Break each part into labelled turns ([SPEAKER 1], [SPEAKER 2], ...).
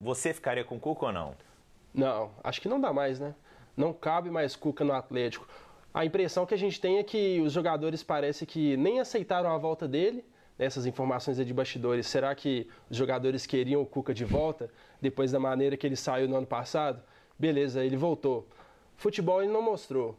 [SPEAKER 1] Você ficaria com o Cuca ou não? Não, acho que não dá mais, né? Não cabe mais Cuca no Atlético. A impressão que a gente tem é que os jogadores parece que nem aceitaram a volta dele. Essas informações de bastidores, será que os jogadores queriam o Cuca de volta depois da maneira que ele saiu no ano passado? Beleza, ele voltou. Futebol ele não mostrou.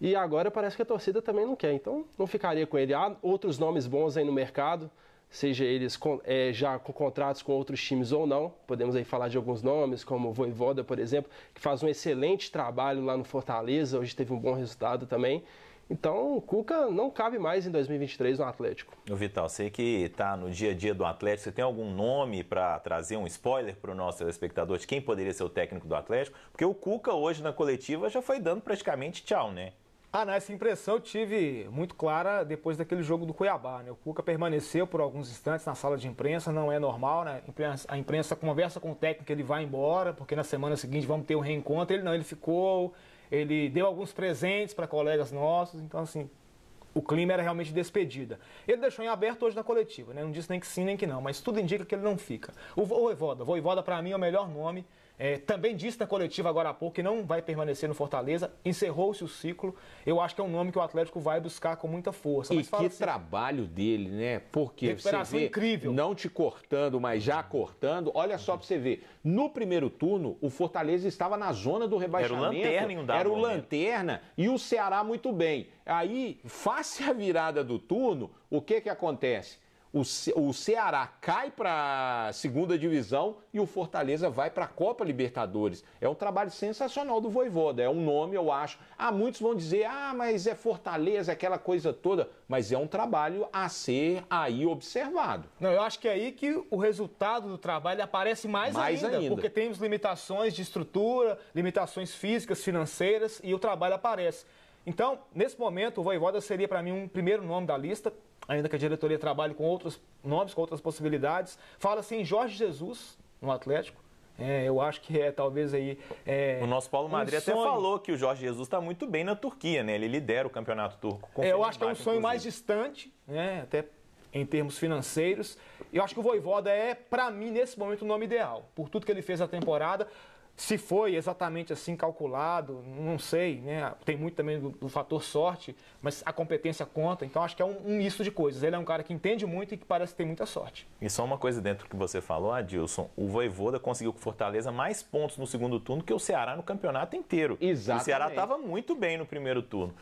[SPEAKER 1] E agora parece que a torcida também não quer, então não ficaria com ele. Há outros nomes bons aí no mercado seja eles com, é, já com contratos com outros times ou não. Podemos aí falar de alguns nomes, como o Voivoda, por exemplo, que faz um excelente trabalho lá no Fortaleza, hoje teve um bom resultado também. Então, o Cuca não cabe mais em 2023 no Atlético.
[SPEAKER 2] O Vital, sei que está no dia a dia do Atlético. Você tem algum nome para trazer um spoiler para o nosso telespectador de quem poderia ser o técnico do Atlético? Porque o Cuca hoje na coletiva já foi dando praticamente
[SPEAKER 3] tchau, né? Ah, não, essa impressão eu tive muito clara depois daquele jogo do Cuiabá. Né? O Cuca permaneceu por alguns instantes na sala de imprensa, não é normal, né? A imprensa conversa com o técnico, ele vai embora, porque na semana seguinte vamos ter um reencontro. Ele não, ele ficou, ele deu alguns presentes para colegas nossos, então assim, o clima era realmente despedida. Ele deixou em aberto hoje na coletiva, né? Não disse nem que sim, nem que não, mas tudo indica que ele não fica. O Voivoda, Voivoda para mim é o melhor nome é, também disse na coletiva agora há pouco que não vai permanecer no Fortaleza, encerrou-se o ciclo. Eu acho que é um nome que o Atlético vai buscar com muita força. E que assim,
[SPEAKER 4] trabalho dele, né? Porque você vê, incrível. não te cortando, mas já cortando. Olha só para você ver. No primeiro turno, o Fortaleza estava na zona do rebaixamento. Era o lanterna em um dado Era o lanterna e o Ceará muito bem. Aí, face à virada do turno, o que que acontece? o, Ce o Ceará cai para a segunda divisão e o Fortaleza vai para a Copa Libertadores. É um trabalho sensacional do Voivoda, é um nome, eu acho. Ah, muitos vão dizer, ah, mas é Fortaleza, é aquela coisa toda, mas é um trabalho a ser
[SPEAKER 3] aí observado. Não, eu acho que é aí que o resultado do trabalho aparece mais, mais ainda, ainda, porque temos limitações de estrutura, limitações físicas, financeiras, e o trabalho aparece. Então, nesse momento, o Voivoda seria para mim um primeiro nome da lista, ainda que a diretoria trabalhe com outros nomes, com outras possibilidades. Fala-se em assim, Jorge Jesus, no Atlético. É, eu acho que é talvez aí. É, o nosso Paulo Madrid até falou
[SPEAKER 2] que o Jorge Jesus está muito bem na Turquia, né? Ele lidera o campeonato turco.
[SPEAKER 3] É, eu acho que é um sonho inclusive. mais distante, né? Até em termos financeiros. Eu acho que o Voivoda é, para mim, nesse momento, o nome ideal. Por tudo que ele fez na temporada. Se foi exatamente assim calculado, não sei, né? Tem muito também do, do fator sorte, mas a competência conta, então acho que é um, um, misto de coisas. Ele é um cara que entende muito e que parece ter muita sorte.
[SPEAKER 2] E só uma coisa dentro do que você falou, Adilson, o Voivoda conseguiu com Fortaleza mais pontos no segundo turno que o Ceará no campeonato inteiro. Exatamente. O Ceará estava muito bem no primeiro turno.